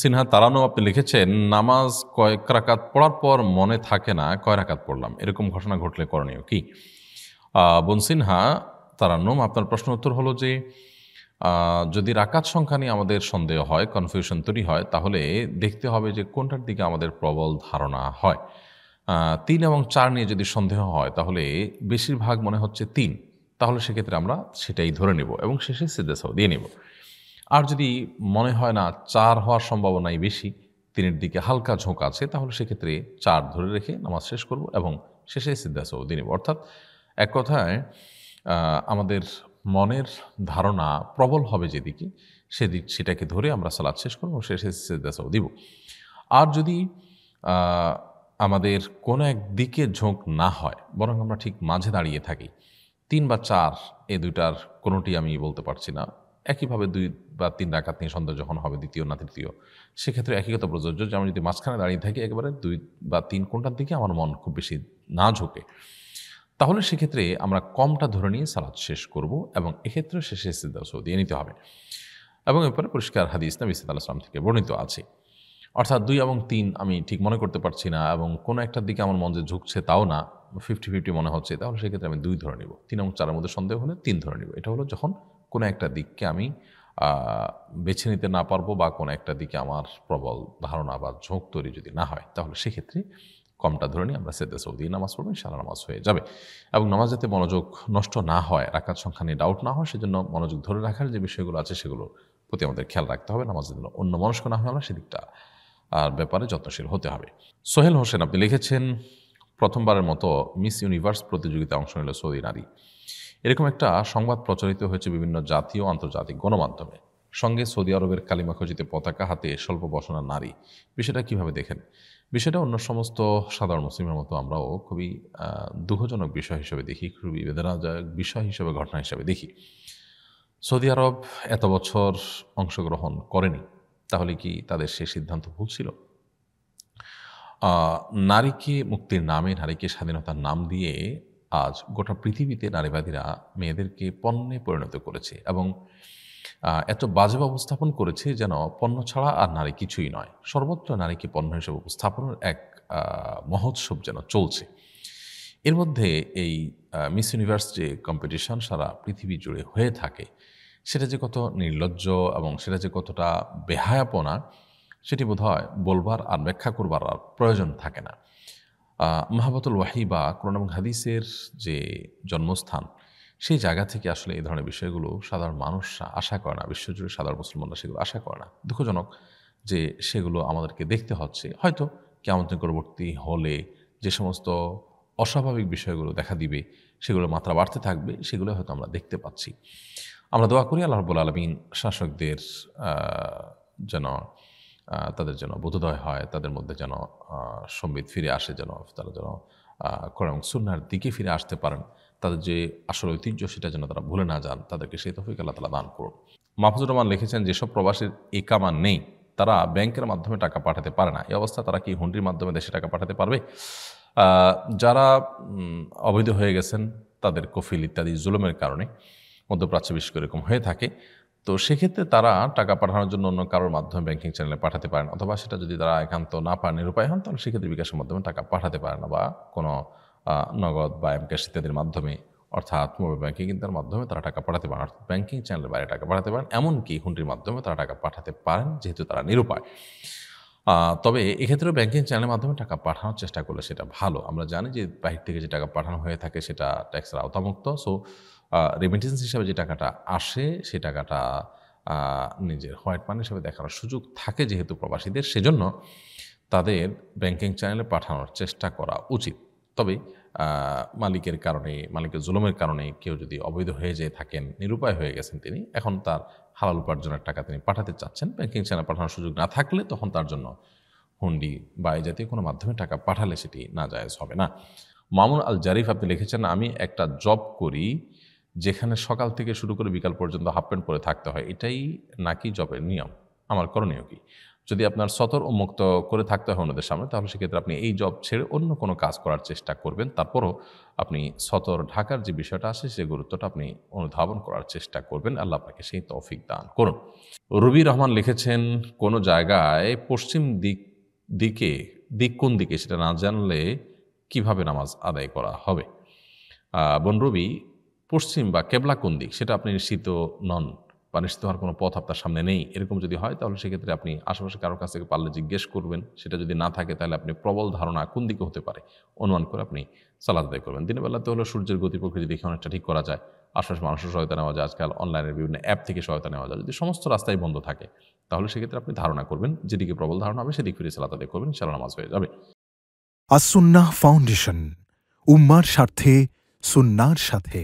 সিনহা তারানো আপনি লিখেছেন নামাজ কয়েক রাকাত পড়ার পর মনে থাকে না কয় রাকাত পড়লাম এরকম ঘটনা ঘটলে করণীয় কি বোন সিনহা তারান্নম আপনার প্রশ্ন উত্তর হলো যে যদি রাকাত সংখ্যা নিয়ে আমাদের সন্দেহ হয় কনফিউশন তৈরি হয় তাহলে দেখতে হবে যে কোনটার দিকে আমাদের প্রবল ধারণা হয় তিন এবং চার নিয়ে যদি সন্দেহ হয় তাহলে বেশিরভাগ মনে হচ্ছে তিন তাহলে সেক্ষেত্রে আমরা সেটাই ধরে নেব এবং শেষে সিদ্ধেসাও দিয়ে নেব আর যদি মনে হয় না চার হওয়ার সম্ভাবনাই বেশি তিনের দিকে হালকা ঝোঁক আছে তাহলে সেক্ষেত্রে চার ধরে রেখে নামাজ শেষ করব এবং শেষে সিদ্ধাস দিনে অর্থাৎ এক কথায় আমাদের মনের ধারণা প্রবল হবে যেদিকে সেদিক সেটাকে ধরে আমরা সালাদ শেষ করব শেষে সিদ্ধাসও দিব আর যদি আমাদের কোনো এক দিকে ঝোঁক না হয় বরং আমরা ঠিক মাঝে দাঁড়িয়ে থাকি তিন বা চার এ দুইটার কোনোটি আমি বলতে পারছি না একইভাবে দুই বা তিন ডাকাত নিয়ে সন্দেহ যখন হবে দ্বিতীয় না তৃতীয় সেক্ষেত্রে একই কথা প্রযোজ্য যে আমি যদি মাঝখানে দাঁড়িয়ে থাকি একবারে দুই বা তিন কোনটার দিকে আমার মন খুব বেশি না ঝোঁকে তাহলে সেক্ষেত্রে আমরা কমটা ধরে নিয়ে সালাদ শেষ করব এবং এক্ষেত্রে শেষে ইস্তেদাসও দিয়ে নিতে হবে এবং এরপরে পরিষ্কার হাদি ইসলাম ইস্তাদাম থেকে বর্ণিত আছে অর্থাৎ দুই এবং তিন আমি ঠিক মনে করতে পারছি না এবং কোনো একটার দিকে আমার মন যে ঝুঁকছে তাও না ফিফটি ফিফটি মনে হচ্ছে তাহলে সেক্ষেত্রে আমি দুই ধরে নেব তিন এবং চারের মধ্যে সন্দেহ হলে তিন ধরে নিব এটা হলো যখন কোনো একটা দিককে আমি বেছে নিতে না পারবো বা কোনো একটা দিকে আমার প্রবল ধারণা বা ঝোঁক তৈরি যদি না হয় তাহলে সেক্ষেত্রে কমটা ধরে নিয়ে আমরা সেদে সৌদি নামাজ পড়বো সারা নামাজ হয়ে যাবে এবং নামাজ যাতে মনোযোগ নষ্ট না হয় রাখার সংখ্যা নিয়ে ডাউট না হয় সেজন্য মনোযোগ ধরে রাখার যে বিষয়গুলো আছে সেগুলো প্রতি আমাদের খেয়াল রাখতে হবে নামাজের জন্য অন্য মনস্ক না হয় আমরা সেদিকটা আর ব্যাপারে যত্নশীল হতে হবে সোহেল হোসেন আপনি লিখেছেন প্রথমবারের মতো মিস ইউনিভার্স প্রতিযোগিতায় অংশ নিল সৌদি নারী এরকম একটা সংবাদ প্রচারিত হয়েছে বিভিন্ন জাতীয় আন্তর্জাতিক গণমাধ্যমে সঙ্গে সৌদি আরবের কালিমা খচিতে পতাকা হাতে স্বল্প বসনা নারী বিষয়টা কিভাবে দেখেন বিষয়টা অন্য সমস্ত সাধারণ মুসলিমের মতো আমরাও খুবই দুঃখজনক বিষয় হিসেবে দেখি খুবই বেদনাদায়ক বিষয় হিসেবে ঘটনা হিসেবে দেখি সৌদি আরব এত বছর অংশগ্রহণ করেনি তাহলে কি তাদের সে সিদ্ধান্ত ভুল ছিল নারীকে মুক্তির নামে নারীকে স্বাধীনতার নাম দিয়ে আজ গোটা পৃথিবীতে নারীবাদীরা মেয়েদেরকে পণ্যে পরিণত করেছে এবং এত বাজে ব্যবস্থাপন করেছে যেন পণ্য ছাড়া আর নারী কিছুই নয় সর্বত্র নারীকে পণ্য হিসেবে উপস্থাপনের এক মহোৎসব যেন চলছে এর মধ্যে এই মিস ইউনিভার্স যে কম্পিটিশন সারা পৃথিবী জুড়ে হয়ে থাকে সেটা যে কত নির্লজ্জ এবং সেটা যে কতটা বেহায়াপনা সেটি বোধ হয় বলবার আর ব্যাখ্যা করবার আর প্রয়োজন থাকে না মাহাবাতুল ওয়াহি বা কোরআন হাদিসের যে জন্মস্থান সেই জায়গা থেকে আসলে এই ধরনের বিষয়গুলো সাধারণ মানুষ আশা করে না বিশ্বজুড়ে সাধারণ মুসলমানরা সেগুলো আশা করে না দুঃখজনক যে সেগুলো আমাদেরকে দেখতে হচ্ছে হয়তো কেমন নিকটবর্তী হলে যে সমস্ত অস্বাভাবিক বিষয়গুলো দেখা দিবে সেগুলো মাত্রা বাড়তে থাকবে সেগুলো হয়তো আমরা দেখতে পাচ্ছি আমরা দোয়া করি আল্লাহ রবুল আলমিন শাসকদের যেন তাদের যেন বোধোদয় হয় তাদের মধ্যে যেন সম্বিত ফিরে আসে যেন তারা যেন কোরআন সুন্নার দিকে ফিরে আসতে পারেন তাদের যে আসল ঐতিহ্য সেটা যেন তারা ভুলে না যান তাদেরকে সেই তফিক আল্লাহ তালা দান করুন মাহফুজুর রহমান লিখেছেন যেসব প্রবাসীর একামা নেই তারা ব্যাংকের মাধ্যমে টাকা পাঠাতে পারে না এই অবস্থা তারা কি হুন্ডির মাধ্যমে দেশে টাকা পাঠাতে পারবে যারা অবৈধ হয়ে গেছেন তাদের কফিল ইত্যাদি জুলুমের কারণে মধ্যপ্রাচ্য বিশেষ করে এরকম হয়ে থাকে তো সেক্ষেত্রে তারা টাকা পাঠানোর জন্য অন্য কারোর মাধ্যমে ব্যাংকিং চ্যানেলে পাঠাতে পারেন অথবা সেটা যদি তারা একান্ত না পান নিরুপায় হন তাহলে সেক্ষেত্রে বিকাশের মাধ্যমে টাকা পাঠাতে পারে না বা কোনো নগদ বা এম ক্যাশ ইত্যাদির মাধ্যমে অর্থাৎ মোবাইল ব্যাংকিং কিন্তু মাধ্যমে তারা টাকা পাঠাতে পারেন অর্থাৎ ব্যাংকিং চ্যানেলের বাইরে টাকা পাঠাতে পারেন এমনকি হুন্ডির মাধ্যমে তারা টাকা পাঠাতে পারেন যেহেতু তারা নিরুপায় তবে এক্ষেত্রেও ব্যাংকিং চ্যানেলের মাধ্যমে টাকা পাঠানোর চেষ্টা করলে সেটা ভালো আমরা জানি যে বাহির থেকে যে টাকা পাঠানো হয়ে থাকে সেটা ট্যাক্সের আওতামুক্ত সো রেমিটেন্স হিসাবে যে টাকাটা আসে সে টাকাটা নিজের হোয়াইট মানি হিসাবে দেখানোর সুযোগ থাকে যেহেতু প্রবাসীদের সেজন্য তাদের ব্যাংকিং চ্যানেলে পাঠানোর চেষ্টা করা উচিত তবে মালিকের কারণে মালিকের জুলুমের কারণে কেউ যদি অবৈধ হয়ে যেয়ে থাকেন নিরুপায় হয়ে গেছেন তিনি এখন তার হালাল উপার্জনের টাকা তিনি পাঠাতে চাচ্ছেন ব্যাংকিং চ্যানেল পাঠানোর সুযোগ না থাকলে তখন তার জন্য হুন্ডি বা এই জাতীয় কোনো মাধ্যমে টাকা পাঠালে সেটি না জায়জ হবে না মামুন আল জারিফ আপনি লিখেছেন আমি একটা জব করি যেখানে সকাল থেকে শুরু করে বিকাল পর্যন্ত হাফ প্যান্ট পরে থাকতে হয় এটাই নাকি জবের নিয়ম আমার করণীয় কি যদি আপনার সতর উন্মুক্ত করে থাকতে হয় অন্যদের সামনে তাহলে সেক্ষেত্রে আপনি এই জব ছেড়ে অন্য কোনো কাজ করার চেষ্টা করবেন তারপরও আপনি সতর ঢাকার যে বিষয়টা আছে সে গুরুত্বটা আপনি অনুধাবন করার চেষ্টা করবেন আল্লাহ আপনাকে সেই তৌফিক দান করুন রবি রহমান লিখেছেন কোনো জায়গায় পশ্চিম দিক দিকে দিক কোন দিকে সেটা না জানলে কিভাবে নামাজ আদায় করা হবে রবি পশ্চিম বা কেবলা কোন দিক সেটা আপনি নিশ্চিত নন বা নিশ্চিত হওয়ার কোনো পথ আপনার সামনে নেই এরকম যদি হয় তাহলে সেক্ষেত্রে আপনি আশেপাশে কারোর কাছ থেকে পারলে জিজ্ঞেস করবেন সেটা যদি না থাকে তাহলে আপনি প্রবল ধারণা কোন দিকে হতে পারে অনুমান করে আপনি সালাদ আদায় করবেন দিনের বেলাতে হলো সূর্যের গতি প্রকৃতি দেখে অনেকটা ঠিক করা যায় আশেপাশে মানুষের সহায়তা নেওয়া যায় আজকাল অনলাইনের বিভিন্ন অ্যাপ থেকে সহায়তা নেওয়া যায় যদি সমস্ত রাস্তায় বন্ধ থাকে তাহলে সেক্ষেত্রে আপনি ধারণা করবেন যেদিকে প্রবল ধারণা হবে সেদিক ফিরে সালাদ আদায় করবেন সারা নামাজ হয়ে যাবে আসুন্না ফাউন্ডেশন উম্মার স্বার্থে সুন্নার সাথে